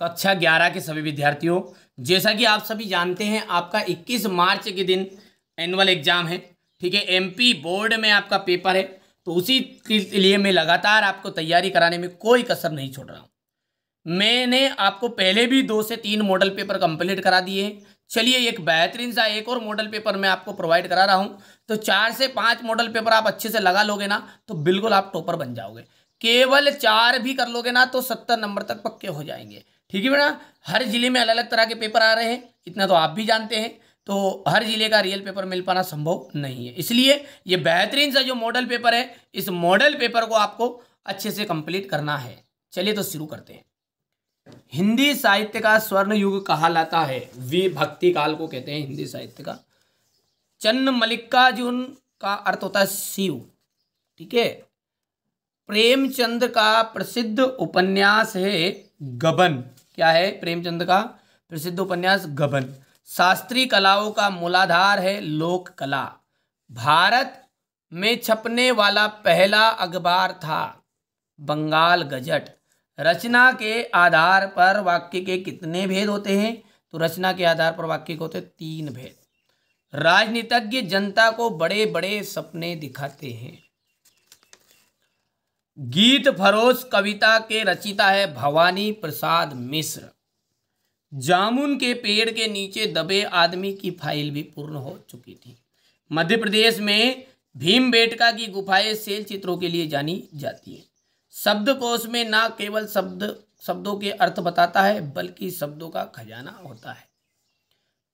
कक्षा ग्यारह के सभी विद्यार्थियों जैसा कि आप सभी जानते हैं आपका 21 मार्च के दिन एनुअल एग्ज़ाम है ठीक है एमपी बोर्ड में आपका पेपर है तो उसी के लिए मैं लगातार आपको तैयारी कराने में कोई कसर नहीं छोड़ रहा हूँ मैंने आपको पहले भी दो से तीन मॉडल पेपर कंप्लीट करा दिए चलिए एक बेहतरीन सा एक और मॉडल पेपर मैं आपको प्रोवाइड करा रहा हूँ तो चार से पाँच मॉडल पेपर आप अच्छे से लगा लोगे ना तो बिल्कुल आप टॉपर बन जाओगे केवल चार भी कर लोगे ना तो सत्तर नंबर तक पक्के हो जाएंगे ठीक है बेटा हर ज़िले में अलग अलग तरह के पेपर आ रहे हैं इतना तो आप भी जानते हैं तो हर ज़िले का रियल पेपर मिल पाना संभव नहीं है इसलिए ये बेहतरीन सा जो मॉडल पेपर है इस मॉडल पेपर को आपको अच्छे से कंप्लीट करना है चलिए तो शुरू करते हैं हिंदी साहित्य का स्वर्ण युग कहा लाता है वी भक्ति काल को कहते हैं हिंदी साहित्य का चन्न मल्लिकार्जुन का अर्थ होता है शिव ठीक है प्रेमचंद का प्रसिद्ध उपन्यास है गबन क्या है प्रेमचंद का प्रसिद्ध उपन्यास गबन शास्त्रीय कलाओं का मूलाधार है लोक कला भारत में छपने वाला पहला अखबार था बंगाल गजट रचना के आधार पर वाक्य के कितने भेद होते हैं तो रचना के आधार पर वाक्य के होते तीन भेद राजनीतिज्ञ जनता को बड़े बड़े सपने दिखाते हैं गीत फरोश कविता के रचिता है भवानी प्रसाद मिश्र जामुन के पेड़ के नीचे दबे आदमी की फाइल भी पूर्ण हो चुकी थी मध्य प्रदेश में भीमबेटका की गुफाएं सेल चित्रों के लिए जानी जाती है शब्दकोश में ना केवल शब्द शब्दों के अर्थ बताता है बल्कि शब्दों का खजाना होता है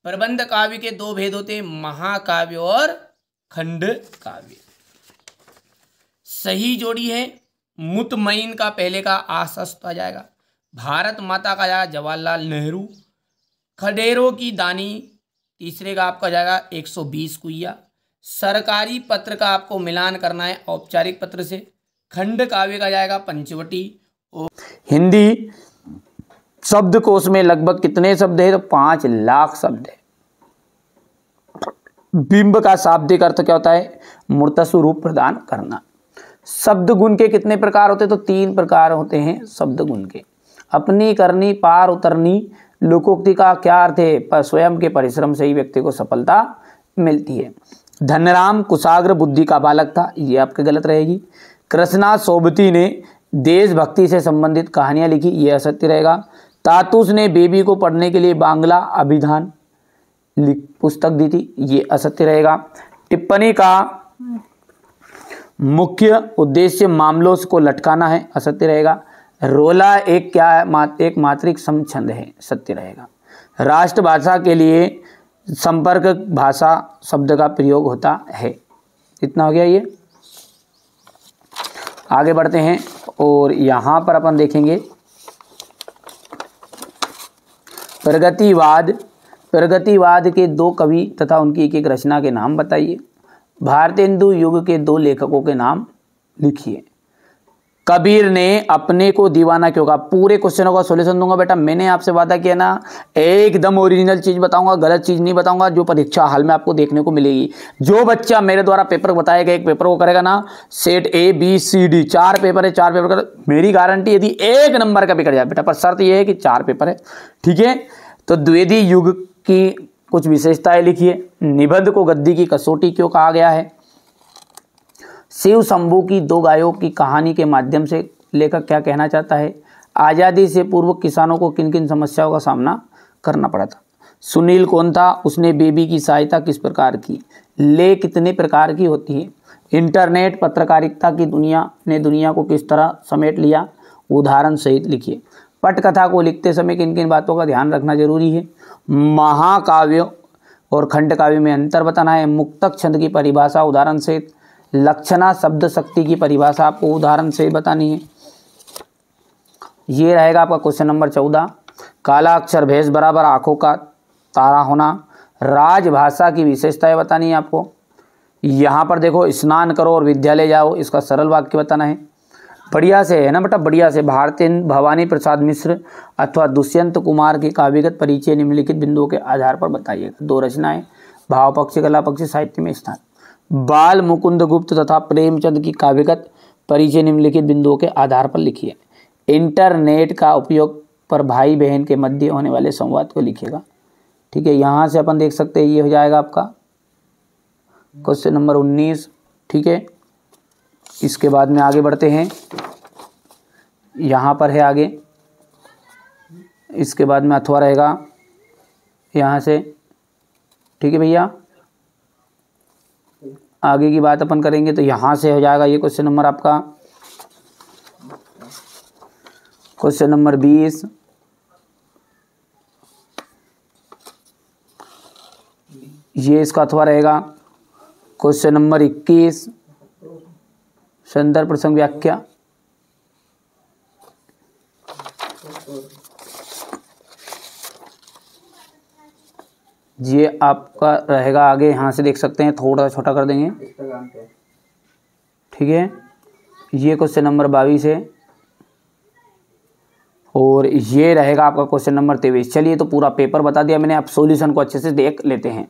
प्रबंध काव्य के दो भेद होते हैं महाकाव्य और खंड काव्य सही जोड़ी है मुतमईन का पहले का आश्वस्त आ जाएगा भारत माता का जाएगा जवाहरलाल नेहरू खडेरों की दानी तीसरे का आपका जाएगा 120 कुइया सरकारी पत्र का आपको मिलान करना है औपचारिक पत्र से खंड काव्य का जाएगा पंचवटी और हिंदी शब्द को में लगभग कितने शब्द है तो पांच लाख शब्द है बिंब का शाब्दिक अर्थ क्या होता है मूर्त स्वरूप प्रदान करना शब्द गुण के कितने प्रकार होते हैं तो तीन प्रकार होते हैं शब्द गुण के अपनी करनी पार उतरनी लोकोक्ति का क्या अर्थ है पर स्वयं के परिश्रम से ही व्यक्ति को सफलता मिलती है धनराम कुशाग्र बुद्धि का बालक था ये आपके गलत रहेगी कृष्णा सोबती ने देशभक्ति से संबंधित कहानियां लिखी ये असत्य रहेगा तातुस ने बेबी को पढ़ने के लिए बांग्ला अभिधान पुस्तक दी थी ये असत्य रहेगा टिप्पणी का मुख्य उद्देश्य मामलों को लटकाना है असत्य रहेगा रोला एक क्या है मा, एक मात्रिक समछंद है सत्य रहेगा राष्ट्रभाषा के लिए संपर्क भाषा शब्द का प्रयोग होता है इतना हो गया ये आगे बढ़ते हैं और यहाँ पर अपन देखेंगे प्रगतिवाद प्रगतिवाद के दो कवि तथा उनकी एक एक रचना के नाम बताइए भारतेंदु युग के दो लेखकों के नाम लिखिए कबीर ने अपने को दीवाना क्यों कहा पूरे क्वेश्चनों का सोल्यूशन दूंगा बेटा मैंने आपसे वादा किया ना एकदम ओरिजिनल चीज़ बताऊंगा गलत चीज़ नहीं बताऊंगा जो परीक्षा हाल में आपको देखने को मिलेगी जो बच्चा मेरे द्वारा पेपर बताया गया एक पेपर को करेगा ना set A B C D चार पेपर है चार पेपर कर मेरी गारंटी यदि एक नंबर का भी कर जाए बेटा पर शर्त यह है कि चार पेपर है ठीक है तो द्वेदी युग की कुछ विशेषताएं लिखिए निबंध को गद्दी की कसौटी क्यों कहा गया है शिव शंभू की दो गायों की कहानी के माध्यम से लेखक क्या कहना चाहता है आज़ादी से पूर्व किसानों को किन किन समस्याओं का सामना करना पड़ा था सुनील कौन था उसने बेबी की सहायता किस प्रकार की ले कितने प्रकार की होती है इंटरनेट पत्रकारिता की दुनिया ने दुनिया को किस तरह समेट लिया उदाहरण सहित लिखिए पटकथा को लिखते समय किन किन बातों का ध्यान रखना जरूरी है महाकाव्य और खंड काव्य में अंतर बताना है मुक्तक छंद की परिभाषा उदाहरण से लक्षणा शब्द शक्ति की परिभाषा आपको उदाहरण से बतानी है ये रहेगा आपका क्वेश्चन नंबर चौदह काला अक्षर भेष बराबर आंखों का तारा होना राजभाषा की विशेषताएं बतानी है आपको यहाँ पर देखो स्नान करो और विद्यालय जाओ इसका सरल वाक्य बताना है बढ़िया से है ना बेटा बढ़िया से भारतीय भवानी प्रसाद मिश्र अथवा दुष्यंत कुमार के काव्यगत परिचय निम्नलिखित बिंदुओं के आधार पर बताइएगा दो रचनाएं भाव पक्ष कला पक्ष साहित्य में स्थान बाल मुकुंद गुप्त तथा प्रेमचंद की काव्यगत परिचय निम्नलिखित बिंदुओं के आधार पर लिखिए इंटरनेट का उपयोग पर भाई बहन के मध्य होने वाले संवाद को लिखिएगा ठीक है यहाँ से अपन देख सकते हैं ये हो जाएगा आपका क्वेश्चन नंबर उन्नीस ठीक है इसके बाद में आगे बढ़ते हैं यहाँ पर है आगे इसके बाद में अथवा रहेगा यहाँ से ठीक है भैया आगे की बात अपन करेंगे तो यहाँ से हो जाएगा ये क्वेश्चन नंबर आपका क्वेश्चन नंबर बीस ये इसका अथवा रहेगा क्वेश्चन नंबर इक्कीस संदर्भ प्रसंग व्याख्या ये आपका रहेगा आगे यहाँ से देख सकते हैं थोड़ा सा छोटा कर देंगे ठीक है ये क्वेश्चन नंबर बाईस है और ये रहेगा आपका क्वेश्चन नंबर तेईस चलिए तो पूरा पेपर बता दिया मैंने आप सॉल्यूशन को अच्छे से देख लेते हैं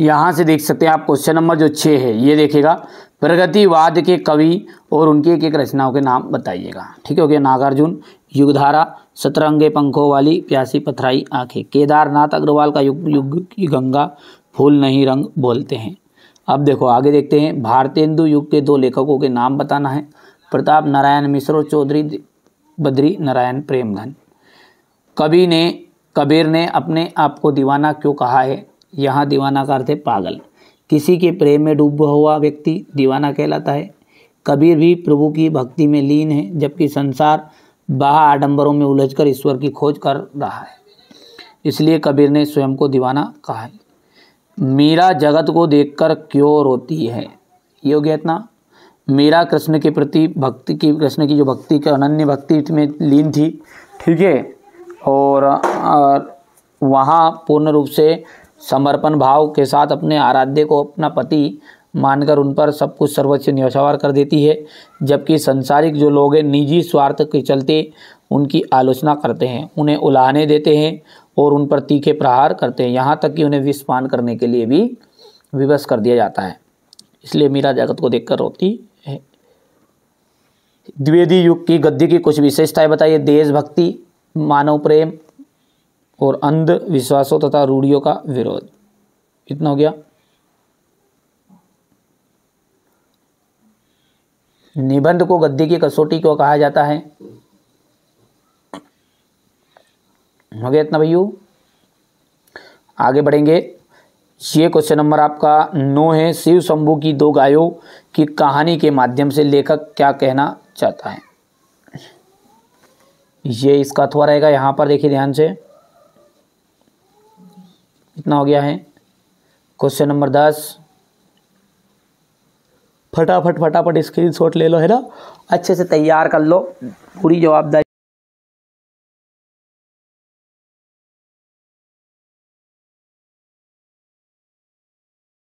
यहाँ से देख सकते हैं आप क्वेश्चन नंबर जो छः है ये देखेगा प्रगतिवाद के कवि और उनकी एक एक रचनाओं के नाम बताइएगा ठीक है ओके नागार्जुन युगधारा सतरंगे पंखों वाली प्यासी पथराई आंखें केदारनाथ अग्रवाल का युग युग की गंगा फूल नहीं रंग बोलते हैं अब देखो आगे देखते हैं भारतेंदु युग के दो लेखकों के नाम बताना है प्रताप नारायण मिश्र चौधरी बद्री नारायण प्रेमधन कवि ने कबीर ने अपने आप को दीवाना क्यों कहा है यहाँ दीवाना का अर्थ है पागल किसी के प्रेम में डूबा हुआ व्यक्ति दीवाना कहलाता है कबीर भी प्रभु की भक्ति में लीन है जबकि संसार बाह आडंबरों में उलझकर ईश्वर की खोज कर रहा है इसलिए कबीर ने स्वयं को दीवाना कहा है मीरा जगत को देखकर क्यों रोती है ये हो गया इतना मीरा कृष्ण के प्रति भक्ति की कृष्ण की जो भक्ति के अनन्य भक्ति में लीन थी ठीक है और, और वहाँ पूर्ण रूप से समर्पण भाव के साथ अपने आराध्य को अपना पति मानकर उन पर सब कुछ सर्वोच्च न्यौछावर कर देती है जबकि संसारिक जो लोग हैं निजी स्वार्थ के चलते उनकी आलोचना करते हैं उन्हें उलाहने देते हैं और उन पर तीखे प्रहार करते हैं यहाँ तक कि उन्हें विस्पान करने के लिए भी विवश कर दिया जाता है इसलिए मीरा जगत को देखकर रोती है द्विवेदी युग की गद्दी की कुछ विशेषताएं बताइए देशभक्ति मानव प्रेम और अंधविश्वासों तथा रूढ़ियों का विरोध इतना हो गया निबंध को गद्दी की कसौटी क्यों कहा जाता है हो गया इतना भैया आगे बढ़ेंगे ये क्वेश्चन नंबर आपका नौ है शिव शंभू की दो गायों की कहानी के माध्यम से लेखक क्या कहना चाहता है ये इसका अथवा रहेगा यहाँ पर देखिए ध्यान से इतना हो गया है क्वेश्चन नंबर दस फटाफट फटाफट स्क्रीन शॉट ले लो है ना अच्छे से तैयार कर लो पूरी जवाबदारी